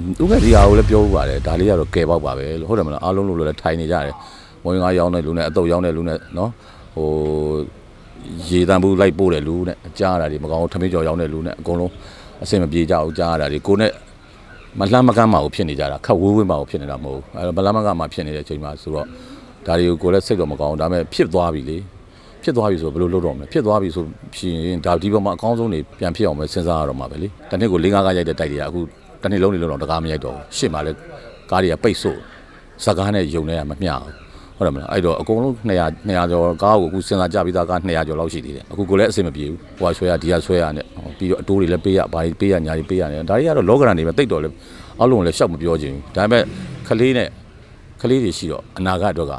ဥပဒေရာကိုလည်းပြောဥပါတယ်ဒါလေးကတော့ကဲပေါက်ပါပဲလို့ဟုတ်တယ်မလားအားလုံးလို့လည်းထိုင်နေကြတယ်မွေးငါရောင်းတဲ့လူနဲ့အတုပ်ရောင်းတဲ့လူနဲ့နော်ဟိုရေတံဘူးလိုက်ပို့တဲ့လူနဲ့အကြားရတာဒီမကောင်ထမင်းကြော်ရောင်းတဲ့လူနဲ့အကုန်လုံးအဆင်မပြေကြဘူးကြားရတာဒီကိုနဲ့မလှမ်းမကမ်းမအောင်ဖြစ်နေကြတာခက်ဝေးဝေးမအောင်ဖြစ်နေတာမဟုတ်ဘူးအဲ့တော့မလှမ်းမကမ်းမဖြစ်နေတဲ့အချိန်မှာဆိုတော့ဒါတွေကိုကိုလည်းစိတ်တော့မကောင်းဒါပေမဲ့ဖြစ်သွားပြီလေဖြစ်သွားပြီဆိုဘယ်လိုလုပ်တော့မလဲဖြစ်သွားပြီဆိုဖြစ်ရင်ဒါဒီဘက်မှာအကောင်းဆုံးနေပြန်ဖြစ်အောင်ပဲစဉ်းစားရတော့မှာပဲလေတနေ့ကို၄-၅ကရိုက်တဲ့တိုက်တွေကအခုတနေ့လုံးနေလုံးတော့တကားမရိုက်တော့ရှေ့မှာလည်းကားတွေကပိတ်ဆို့ဇကားနဲ့ယုံနေရမမျှဘူးဟုတ်တယ်မလားအဲ့တော့အကုန်လုံး200 200ကျော်ကားကိုအခုစဉ်းစားကြပြီးသားကား200ကျော်လောက်ရှိသေးတယ်အခုကိုလည်းအဆင်မပြေဘူးဟိုကဆွဲရဒီကဆွဲရနဲ့ပြီးတော့အတိုးတွေလည်းပေးရဘာတွေပေးရညာတွေပေးရတယ်ဒါတွေကတော့လောကရန်တွေပဲတိတ်တော်လည်းအလုံးလည်းရှောက်မပြောခြင်းဒါပေမဲ့ခလေးနဲ့ခလေးတွေရှိတော့အနာဂတ်အတွက်က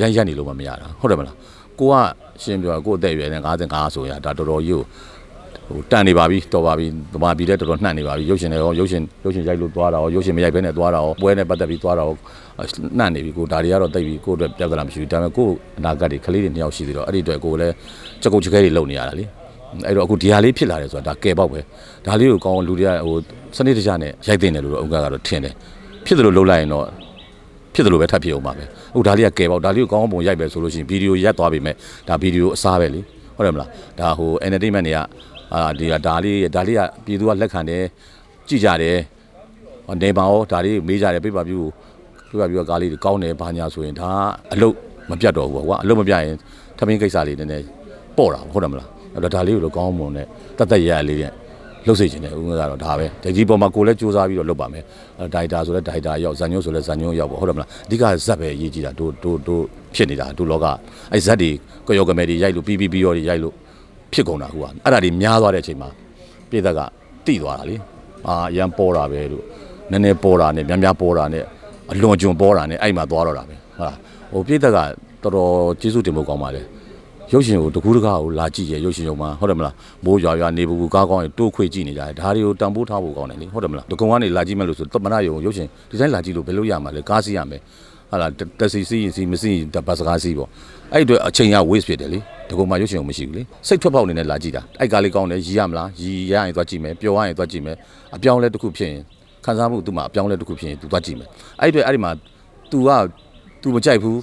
ရမ်းရမ်းနေလို့မမရတာဟုတ်တယ်မလားကိုကရှင်းပြောကိုအသက်အရွယ်နဲ့55ဆိုရဒါတော်တော်ကြီးကိုဟိုတန်နေပါပြီတော်ပါပြီဗမာပြည်လည်းတော်တော်နှံ့နေပါပြီရုပ်ရှင်တွေရောရုပ်ရှင်ရုပ်ရှင်ရိုက်လို့သွားတာရောရုပ်ရှင်မရိုက်ဘဲနဲ့သွားတာရောပွဲနဲ့ပတ်သက်ပြီးသွားတာရောနှံ့နေပြီကိုဒါတွေကတော့တိတ်ပြီးကိုအတွက်ပြဿနာမရှိဘူးဒါပေမဲ့ကိုအနာဂတ်တွေကလေးတွေနှစ်ယောက်ရှိသေးတော့အဲ့ဒီအတွက်ကိုလည်းချက်ကုတ်ချက်ခဲတွေလုံနေရတာလေအဲ့တော့အခုဒီဟာလေးဖြစ်လာတယ်ဆိုတာဒါကဲပေါက်ပဲဒါလေးကိုကောင်းလူတွေကဟိုစနစ်တကျနဲ့ရိုက်တင်တယ်လို့တော့အုံကကတော့ထင်တယ်ဖြစ်တယ်လို့လုပ်လိုက်ရင်တော့ဖြစ်တယ်လို့ပဲထပ်ဖြစ်အောင်ပါပဲအခုဒါလေးကကဲပေါက်ဒါလေးကိုကောင်းအောင်ပုံရိုက်ပဲဆိုလို့ရှိရင်ဗီဒီယိုရက်သွားပြီမဲ့ဒါဗီဒီယိုအစားပဲလေဟုတ်တယ်မလားဒါဟို entertainment တွေကအာဒီကဒါလေးဒါလေးကပြည်သူကလက်ခံတယ်ကြည်ကြတယ်နေပါရောဒါလေးမေးကြတယ်ပြပပြူပြပပြူကကားလေးကောင်းတယ်ဘာညာဆိုရင်ဒါအလုတ်မပြတ်တော့ဘူးကွာအလုတ်မပြရင်ထမင်းကိစ္စလေးနည်းနည်းပေါ့တာဟုတ်တယ်မလားအဲ့တော့ဒါလေးကိုတော့ကောင်းမွန်တဲ့တတ်တတ်ရရလေးနဲ့လှုပ်စိတ်ခြင်းနဲ့ဦးငါကတော့ဒါပဲတကြီးပေါ်မှာကိုလည်းစူးစမ်းပြီးတော့လှုပ်ပါမယ်အဲ့ဒါဒါဆိုလည်းဒါဒါရောက်ဇန်ညိုးဆိုလည်းဇန်ညိုးရောက်ပေါ့ဟုတ်တယ်မလားအဓိကဇက်ပဲအရေးကြီးတာတို့တို့တို့ဖြစ်နေတာတို့လောကအဲ့ဇက်တွေကရောကမဲတွေရိုက်လို့ပြီးပြီးပြီးရောတွေရိုက်လို့ဖြစ်ကုန်တာခုကအဲ့ဒါတွေများသွားတဲ့အချိန်မှာပြည်သက်ကတိသွားတာလေအာရန်ပေါ်တာပဲလို့နည်းနည်းပေါ်တာနဲ့များများပေါ်တာနဲ့အလွန်ကျွန်ပေါ်တာနဲ့အဲ့မှာသွားတော့တာပဲဟုတ်လားဟိုပြည်သက်ကတော်တော်ကျေးဇူးတင်ဖို့ကောင်းပါလေရုပ်ရှင်ကိုတကူးတကားကိုလာကြည့်ရရုပ်ရှင်ရုံမှာဟုတ်တယ်မလားမိုးရွာရွာနေပူပူကားကောင်းရင်တိုးခွေကြည့်နေကြတယ်ဒါတွေကိုတန်ဖိုးထားဖို့ကောင်းတယ်လေဟုတ်တယ်မလားတကုံကနေလာကြည့်မယ်လို့ဆိုတမနာရုံရုပ်ရှင်ဒီတိုင်းလာကြည့်လို့ဘယ်လိုရမှာလဲကားစီးရမယ်ဟာလားတက်စီစီးရင်စီးမစီးရင်ဘတ်စကားစီးပေါ့အဲ့အတွက်အချိန်ရ waste ဖြစ်တယ်လေတကူမှရုပ်ရှင်ကိုမရှိဘူးလေစိတ်ထွက်ပေါက်နေနဲ့လာကြည့်တာအဲ့ကားလေးကောင်းတယ်ရီရမလားရီရရင်သွားကြည့်မယ်ပျော်ရရင်သွားကြည့်မယ်အပြောင်းလဲတစ်ခုဖြစ်ရင်ခံစားမှုသူ့မှာအပြောင်းလဲတစ်ခုဖြစ်ရင်သူသွားကြည့်မယ်အဲ့အတွက်အဲ့ဒီမှာ तू က तू မကြိုက်ဘူး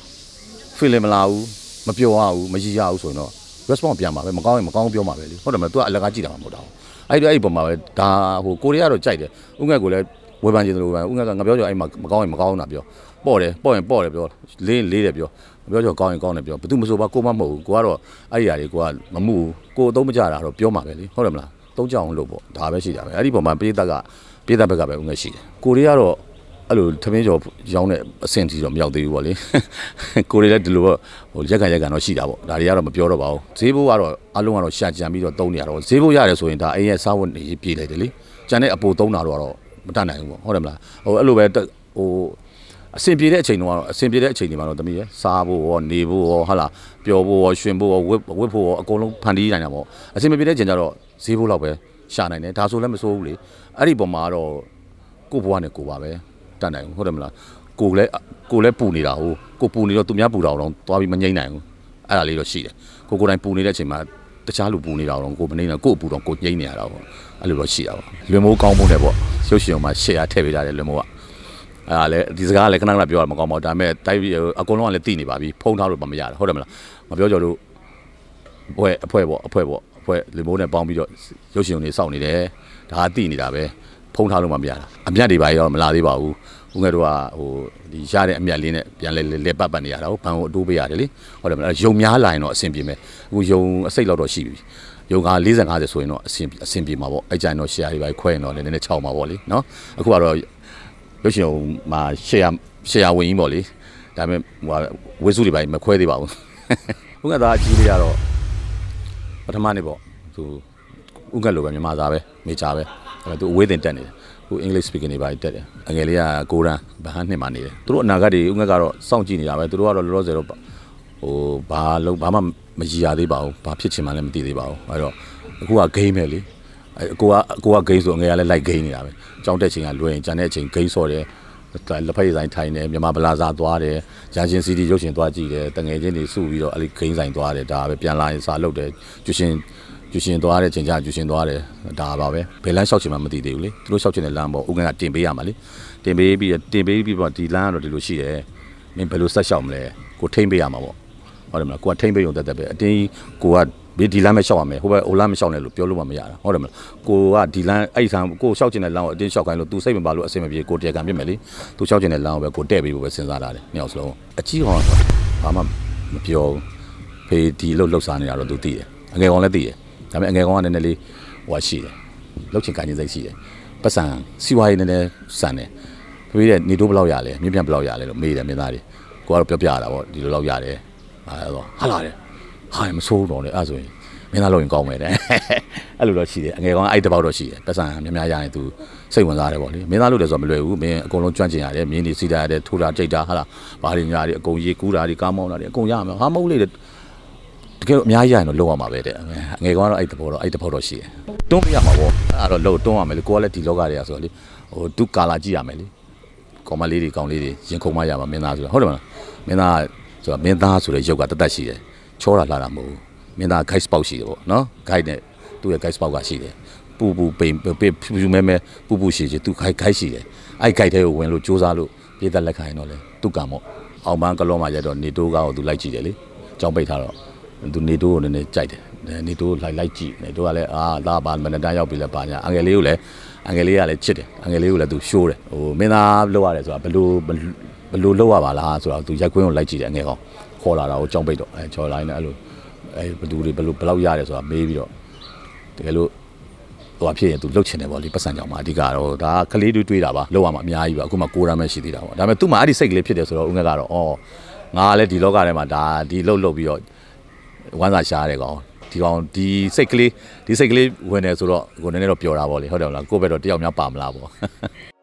feeling မလာဘူးမပျော်ရဘူးမရီရဘူးဆိုရင်တော့ response ပြန်ပါပဲမကောင်းရင်မကောင်းပြောမှာပဲလေဟုတ်တယ်မလား तू ကအလကားကြည့်တာမှမဟုတ်တာဘူးအဲ့တော့အဲ့ဒီပုံမှာပဲဒါဟိုကိုရီးယားတော့ကြိုက်တယ်ဥငှက်ကိုလည်းဝေဖန်ကြည့်တယ်လို့ပဲဥက္ကဋ္ဌငါပြောကြအဲ့မှာမကောင်းရင်မကောင်းတာပြောပေါ့တယ်ပေါ့ရင်ပေါ့တယ်ပြောလေးရင်လေးတယ်ပြောပြောကြကောင်းရင်ကောင်းတယ်ပြောဘသူမဆိုပါကိုမမဟုတ်ဘူးကိုကတော့အဲ့ဒီအရာတွေကိုကမမှုဘူးကိုအသုံးမကျတာတော့ပြောမှာပဲလေဟုတ်တယ်မလားသုံးကြအောင်လို့ပေါ့ဒါပဲရှိတာပဲအဲ့ဒီပုံမှာပြည်သက်ကပြည်သက်ဘက်ကပဲဥငယ်ရှိတယ်ကိုတွေကတော့အဲ့လိုသမင်းကျော်ရောင်းတဲ့အဆင့်ကြီးတော့မရောက်သေးဘူးပေါ့လေကိုတွေလည်းဒီလိုပေါ့ဟိုရက်ကန်ရက်ကန်တော့ရှိတာပေါ့ဒါတွေကတော့မပြောတော့ပါဘူးဈေးဘိုးကတော့အလုံးကတော့ရှာကြံပြီးတော့သုံးနေရတော့ဈေးဘိုးရတယ်ဆိုရင်ဒါအိမ်ရဲ့စားဝတ်နေရေးပြည်လိုက်တယ်လေကြံတဲ့အပိုသုံးတာတော့မတတ်နိုင်ဘူးပေါ့ဟုတ်တယ်မလားဟိုအဲ့လိုပဲဟိုအဆင်ပြေတဲ့အချိန်တော့အဆင်ပြေတဲ့အချိန်တွေမှာတော့တမီးရစားဖို့ရောနေဖို့ရောဟာလာပျော်ဖို့ရောရွှင်ဖို့ရောဝတ်ဝတ်ဖို့ရောအကုန်လုံးဖန်တီးနိုင်တာပေါ့အဆင်မပြေတဲ့အချိန်ကျတော့ဈေးဖို့လောက်ပဲရှာနိုင်တယ်ဒါဆိုလည်းမစိုးဘူးလေအဲ့ဒီပုံမှာတော့ကို့ဘဝနဲ့ကိုပါပဲတတ်နိုင်ဘူးဟုတ်တယ်မလားကိုလည်းကိုလည်းပူနေတာဟိုကိုပူနေတော့သူများပူတာတော့သွားပြီးမငိမ့်နိုင်ဘူးအဲ့ဒါလေးတော့ရှိတယ်ကိုကိုတိုင်းပူနေတဲ့အချိန်မှာတခြားလူပူနေတာတော့ကိုမနေနိုင်ကို့အပူတော့ကိုငိမ့်နေရတာပေါ့အဲ့လိုတော့ရှိတာပေါ့လွင်မိုးကောင်းဖို့လည်းပေါ့ရုပ်ရှင်ပေါ်မှာ share ထည့်ပေးထားတယ်လွန်မိုးကအဲ့ဒါလည်းဒီစကားလည်းခဏခဏပြောရမှာကောင်းပါဘူးဒါပေမဲ့တိုက်အကုန်လုံးကလည်းသိနေပါပြီဖုံးထားလို့မမရတာဟုတ်တယ်မလားမပြောကြလို့အဖွဲ့အဖွဲ့ပေါ့အဖွဲ့ပေါ့အဖွဲ့လေမိုးနဲ့ပေါင်းပြီးတော့ရုပ်ရှင်တွေစောင့်နေတယ်ဒါကသိနေတာပဲဖုံးထားလို့မမရတာအမြတ်တွေပါရောမလာသေးပါဘူးဦးငယ်တို့ကဟိုဒီရတဲ့အမြတ်လေးနဲ့ပြန်လဲလဲပတ်ပတ်နေရတာကိုဘန်ကိုအတိုးပေးရတယ်လေဟုတ်တယ်မလားယုံများလာရင်တော့အဆင်ပြေမယ်အခုယုံအစိတ်လောက်တော့ရှိပြီရုံက40 50ဆိုရင်တော့အဆင်အဆင်ပြေမှာပေါ့အဲ့ကြိုင်တော့ share တွေပဲခွဲရင်တော့လည်းနည်းနည်းချောက်မှာပေါ့လေနော်အခုကတော့ရုပ်ရှင်မှာ share share ဝင်ကြီးပေါ့လေဒါပေမဲ့ဟိုဝေစုတွေပဲမခွဲသေးပါဘူးဥက္ကသာအကြီးလေးကတော့ပထမနေ့ပေါ့သူဥက္ကလိုပဲမြန်မာသားပဲမေချာပဲအဲ့သူအဝေးတင်တက်နေတယ်ခု English speaking တွေပါတက်တယ်အငယ်လေးကကိုရန်ဗဟန်းနှစ်မှာနေတယ်သူတို့အနာဂတ်တွေဥက္ကကတော့စောင့်ကြည့်နေတာပဲသူတို့ကတော့လောလောဆယ်တော့ဟိုဘာလုံးဘာမှမရည်ရသေးပါဘူးဘာဖြစ်ချင်မှလည်းမသိသေးပါဘူးအဲ့တော့အခုက game ပဲလေအကိုကအကိုက game ဆိုငွေကလည်း light game နေတာပဲကြောင်းတက်ချိန်ကလွယ်ရင်ကြံတဲ့အချိန် game ဆော့တယ်လက်ဖက်ရည်ဆိုင်ထိုင်တယ်မြန်မာဗလာဇာသွားတယ်ရန်ချင်းစီတီရုပ်ရှင်သွားကြည့်တယ်တငယ်ချင်းတွေစုပြီးတော့အဲ့ဒီ game ဆိုင်သွားတယ်ဒါပဲပြန်လာရင်စာလုပ်တယ်ကျူရှင်ကျူရှင်သွားတဲ့ချိန်ကျကျူရှင်သွားတယ်ဒါပါပဲဘယ်လမ်းလျှောက်ချင်မှမသိသေးဘူးလေသူတို့လျှောက်ချင်တဲ့လမ်းပေါ့ဥက္ကဋ္ဌတင်ပေးရမှာလေတင်ပေးပြီးတင်ပေးပြီးပေါ့ဒီလမ်းကတော့ဒီလိုရှိတယ်မင်းဘယ်လိုဆက်လျှောက်မလဲကိုထိမ့်ပေးရမှာပေါ့ဟုတ်တယ်မလားကိုကထိမ့်ပေးုံတက်တက်ပဲအတင်းကိုကဘေးဒီလမ်းမလျှောက်ရမယ်ဟိုဘက်အိုလမ်းမလျှောက်နဲ့လို့ပြောလို့မှမရတာဟုတ်တယ်မလားကိုကဒီလမ်းအဲ့ဆန်ကိုလျှောက်ကျင်တဲ့လမ်းကိုအတင်းလျှောက်ခိုင်းလို့ तू စိတ်မပါလို့အဆင်မပြေကိုတရားကံပြစ်မယ်လေ तू လျှောက်ကျင်တဲ့လမ်းကိုပဲကိုတဲ့ပေးဖို့ပဲစဉ်းစားတာလေနှစ်ယောက်စလုံးအကြီးဟောဘာမှမပြောဘူးဖေးဒီလို့လှုပ်ရှားနေတာတော့ तू သိတယ်အငယ်ကောင်လည်းသိတယ်ဒါပေမဲ့အငယ်ကောင်ကလည်းနည်းနည်းလေးဟိုရှိတယ်လှုပ်ချင်ကန်ချင်စိတ်ရှိတယ်ပတ်စံစီဝါရေးနည်းနည်းစံတယ်ဖေးရဲ့နေတိုးဘလောက်ရလဲမြင်းပြန်ဘလောက်ရလဲလို့မေးတယ်မင်းသားတွေကိုကတော့ပြောပြရတာပေါ့ဒီလိုလောက်ရတယ်လာတော့ဟာလာတယ်ဟာမဆိုးတော့လေအဲ့ဆိုရင်မင်းသားလုပ်ရင်ကောင်းမယ်တဲ့အဲ့လိုတော့ရှိတယ်အငယ်ကောင်အဲ့တပေါက်တော့ရှိတယ်ပတ်စံများများရရင် तू စိတ်ဝင်စားတယ်ပေါ့လေမင်းသားလုပ်တယ်ဆိုတော့မလွယ်ဘူးမင်းအကုန်လုံးကြွန့်ကျင်ရတယ်မင်းနေစီတာရတယ်ထိုးတာကြိတ်တာဟာလာဘာတွေညာတွေအကုန်ရေကူးတာတွေကားမောင်းတာတွေအကုန်ရမယ်ဟာမဟုတ်လေတကယ်အများကြီးရရင်တော့လုပ်ရမှာပဲတဲ့အငယ်ကောင်ကတော့အဲ့တပေါက်တော့အဲ့တပေါက်တော့ရှိတယ်တွန်းပြရမှာပေါ့အဲ့တော့လုပ်တွန်းရမယ်လေကိုကလည်းဒီလောကတွေကဆိုတော့လေဟို तू ကာလာကြည့်ရမယ်လေကောင်မလေးတွေကောင်လေးတွေရင်ခုန်မရပါမင်းသားဆိုတာဟုတ်တယ်မလားမင်းသားဆိုတော့မင်းသားဆိုတဲ့ရုပ်ကတသက်ရှိတယ်ချောတာလှတာမဟုတ်ဘူးမင်းသား guide spot ရှိတယ်ပေါ့နော် guide နဲ့သူ့ရဲ့ guide spot ကရှိတယ်ပူပူပိန်ပိန်ဖြူမဲမဲပူပူရှိရှိသူ guide guide ရှိတယ်အဲ့ guide ထဲကိုဝင်လို့စူးစမ်းလို့ပြည့်သက်လက်ခံရင်တော့လေသူ့ကံပေါ့အောင်ပန်းကလောမှာရတော့နေတိုးကောသူလိုက်ကြည့်တယ်လေကြောင်ပိတ်ထားတော့သူနေတိုးကိုနည်းနည်းကြိုက်တယ်နေတိုးလိုက်လိုက်ကြည့်နေတိုးကလည်းအာဒါပါမနတန်းရောက်ပြီလဲပါညာအငယ်လေးကိုလည်းအငယ်လေးကလည်းချစ်တယ်အငယ်လေးကိုလည်းသူရှိုးတယ်ဟိုမင်းသားလောက်ရတယ်ဆိုတာဘလို့ဘယ်လိုလုပ်ရပါလားဆိုတော့သူရိုက်ကွင်းကိုလိုက်ကြည့်တယ်အငယ်ကောင်ခေါ်လာတာကိုကြောက်ပိတ်တော့အဲကြော်လိုက်နေအဲ့လိုအဲဘသူတွေဘယ်လိုဘယ်လောက်ရတယ်ဆိုတာမေးပြီးတော့တကယ်လို့ဟိုအဖြစ်ရင် तू လှုပ်ချင်တယ်ပေါ့လေပတ်စံကြောင်မှာအဓိကတော့ဒါကလေးတွေးတွေးတာပါလှုပ်ရမှာအများကြီးပါအခုမှကိုရမ်းမရှိသေးတာပေါ့ဒါပေမဲ့သူ့မှာအဲ့ဒီစိတ်ကလေးဖြစ်တယ်ဆိုတော့ဦးငက်ကတော့အော်ငါလည်းဒီလောကထဲမှာဒါဒီလှုပ်လှုပ်ပြီးတော့ဝမ်းစာရှားတယ်ကောင်ဒီကောင်ဒီစိတ်ကလေးဒီစိတ်ကလေးဝင်တယ်ဆိုတော့ကိုနည်းနည်းတော့ပျော်တာပေါ့လေဟုတ်တယ်မလားကိုယ့်ဘက်တော့တယောက်များပါမလားပေါ့